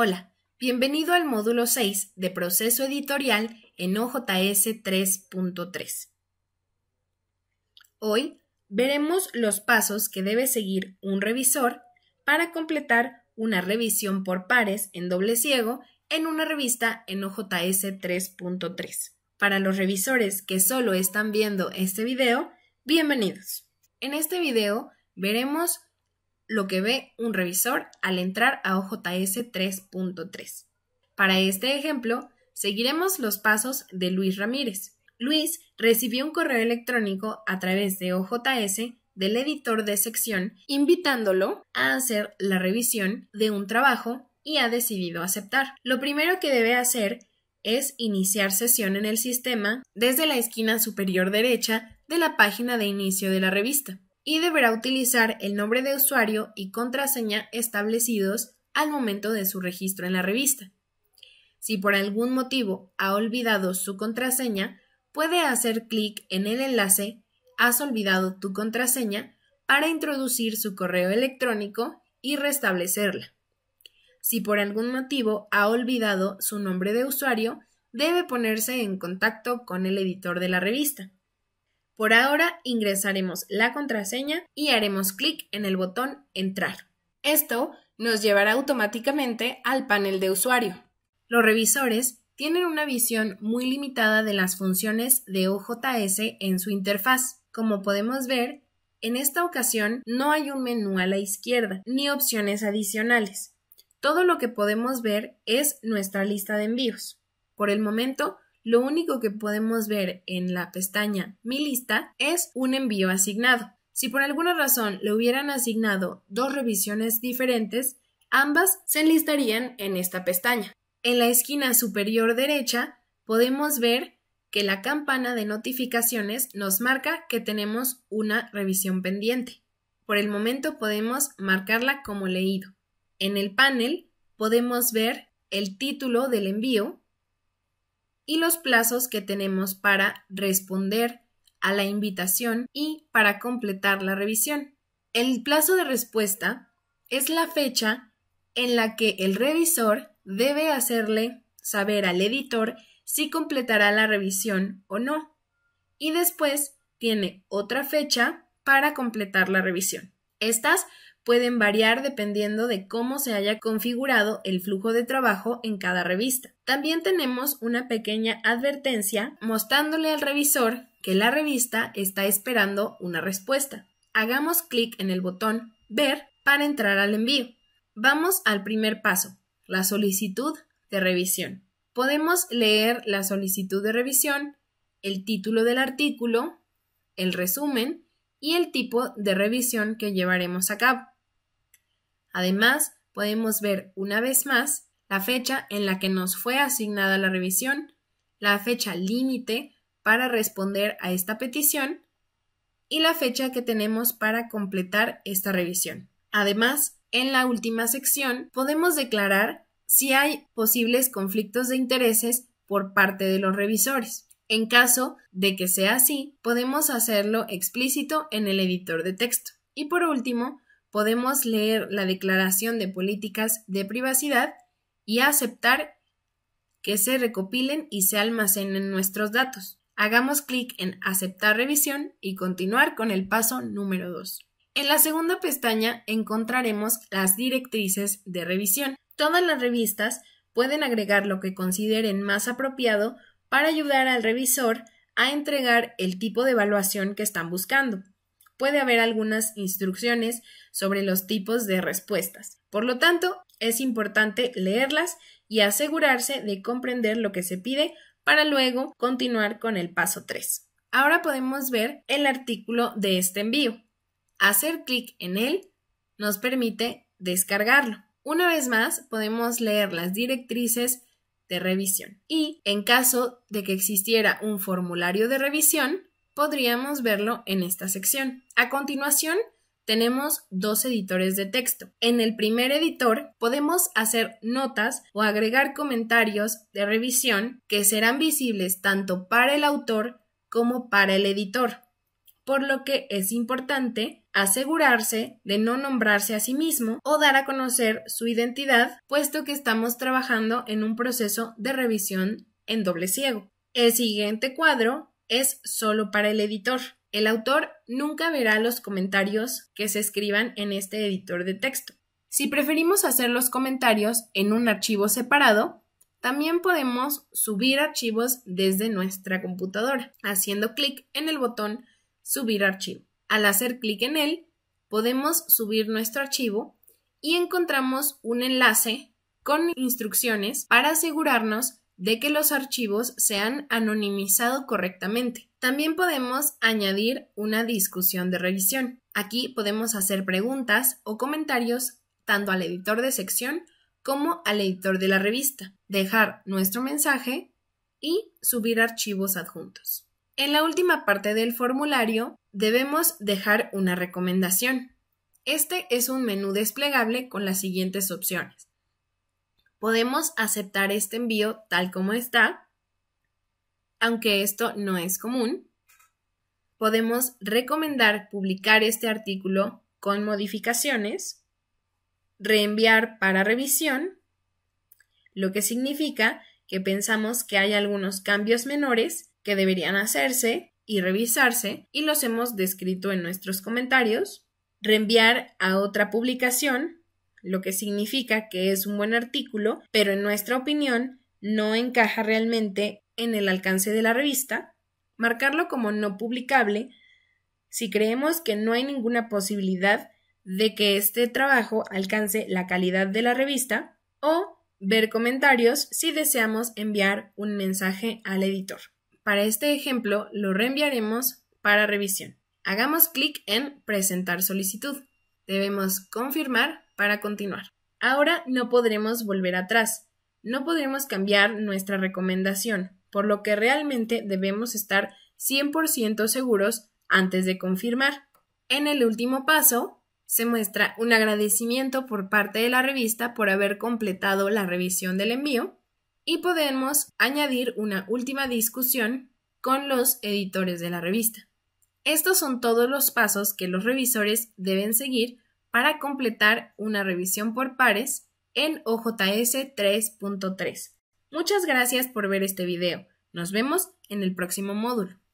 Hola, bienvenido al módulo 6 de proceso editorial en OJS 3.3. Hoy veremos los pasos que debe seguir un revisor para completar una revisión por pares en doble ciego en una revista en OJS 3.3. Para los revisores que solo están viendo este video, bienvenidos. En este video veremos lo que ve un revisor al entrar a OJS 3.3. Para este ejemplo, seguiremos los pasos de Luis Ramírez. Luis recibió un correo electrónico a través de OJS del editor de sección invitándolo a hacer la revisión de un trabajo y ha decidido aceptar. Lo primero que debe hacer es iniciar sesión en el sistema desde la esquina superior derecha de la página de inicio de la revista y deberá utilizar el nombre de usuario y contraseña establecidos al momento de su registro en la revista. Si por algún motivo ha olvidado su contraseña, puede hacer clic en el enlace Has olvidado tu contraseña para introducir su correo electrónico y restablecerla. Si por algún motivo ha olvidado su nombre de usuario, debe ponerse en contacto con el editor de la revista. Por ahora ingresaremos la contraseña y haremos clic en el botón Entrar. Esto nos llevará automáticamente al panel de usuario. Los revisores tienen una visión muy limitada de las funciones de OJS en su interfaz. Como podemos ver, en esta ocasión no hay un menú a la izquierda ni opciones adicionales. Todo lo que podemos ver es nuestra lista de envíos. Por el momento, lo único que podemos ver en la pestaña Mi lista es un envío asignado. Si por alguna razón le hubieran asignado dos revisiones diferentes, ambas se enlistarían en esta pestaña. En la esquina superior derecha podemos ver que la campana de notificaciones nos marca que tenemos una revisión pendiente. Por el momento podemos marcarla como leído. En el panel podemos ver el título del envío y los plazos que tenemos para responder a la invitación y para completar la revisión. El plazo de respuesta es la fecha en la que el revisor debe hacerle saber al editor si completará la revisión o no. Y después tiene otra fecha para completar la revisión. Estas pueden variar dependiendo de cómo se haya configurado el flujo de trabajo en cada revista. También tenemos una pequeña advertencia mostrándole al revisor que la revista está esperando una respuesta. Hagamos clic en el botón Ver para entrar al envío. Vamos al primer paso, la solicitud de revisión. Podemos leer la solicitud de revisión, el título del artículo, el resumen y el tipo de revisión que llevaremos a cabo. Además, podemos ver una vez más la fecha en la que nos fue asignada la revisión, la fecha límite para responder a esta petición y la fecha que tenemos para completar esta revisión. Además, en la última sección podemos declarar si hay posibles conflictos de intereses por parte de los revisores. En caso de que sea así, podemos hacerlo explícito en el editor de texto. Y por último, podemos leer la Declaración de Políticas de Privacidad y aceptar que se recopilen y se almacenen nuestros datos. Hagamos clic en Aceptar revisión y continuar con el paso número 2. En la segunda pestaña encontraremos las directrices de revisión. Todas las revistas pueden agregar lo que consideren más apropiado para ayudar al revisor a entregar el tipo de evaluación que están buscando puede haber algunas instrucciones sobre los tipos de respuestas. Por lo tanto, es importante leerlas y asegurarse de comprender lo que se pide para luego continuar con el paso 3. Ahora podemos ver el artículo de este envío. Hacer clic en él nos permite descargarlo. Una vez más, podemos leer las directrices de revisión. Y en caso de que existiera un formulario de revisión, podríamos verlo en esta sección. A continuación, tenemos dos editores de texto. En el primer editor podemos hacer notas o agregar comentarios de revisión que serán visibles tanto para el autor como para el editor, por lo que es importante asegurarse de no nombrarse a sí mismo o dar a conocer su identidad, puesto que estamos trabajando en un proceso de revisión en doble ciego. El siguiente cuadro es solo para el editor. El autor nunca verá los comentarios que se escriban en este editor de texto. Si preferimos hacer los comentarios en un archivo separado, también podemos subir archivos desde nuestra computadora, haciendo clic en el botón Subir archivo. Al hacer clic en él, podemos subir nuestro archivo y encontramos un enlace con instrucciones para asegurarnos de que los archivos se han anonimizado correctamente. También podemos añadir una discusión de revisión. Aquí podemos hacer preguntas o comentarios tanto al editor de sección como al editor de la revista, dejar nuestro mensaje y subir archivos adjuntos. En la última parte del formulario debemos dejar una recomendación. Este es un menú desplegable con las siguientes opciones. Podemos aceptar este envío tal como está, aunque esto no es común. Podemos recomendar publicar este artículo con modificaciones, reenviar para revisión, lo que significa que pensamos que hay algunos cambios menores que deberían hacerse y revisarse y los hemos descrito en nuestros comentarios, reenviar a otra publicación lo que significa que es un buen artículo, pero en nuestra opinión no encaja realmente en el alcance de la revista, marcarlo como no publicable si creemos que no hay ninguna posibilidad de que este trabajo alcance la calidad de la revista, o ver comentarios si deseamos enviar un mensaje al editor. Para este ejemplo lo reenviaremos para revisión. Hagamos clic en Presentar solicitud. Debemos confirmar para continuar. Ahora no podremos volver atrás, no podremos cambiar nuestra recomendación, por lo que realmente debemos estar 100% seguros antes de confirmar. En el último paso, se muestra un agradecimiento por parte de la revista por haber completado la revisión del envío y podemos añadir una última discusión con los editores de la revista. Estos son todos los pasos que los revisores deben seguir para completar una revisión por pares en OJS 3.3. Muchas gracias por ver este video. Nos vemos en el próximo módulo.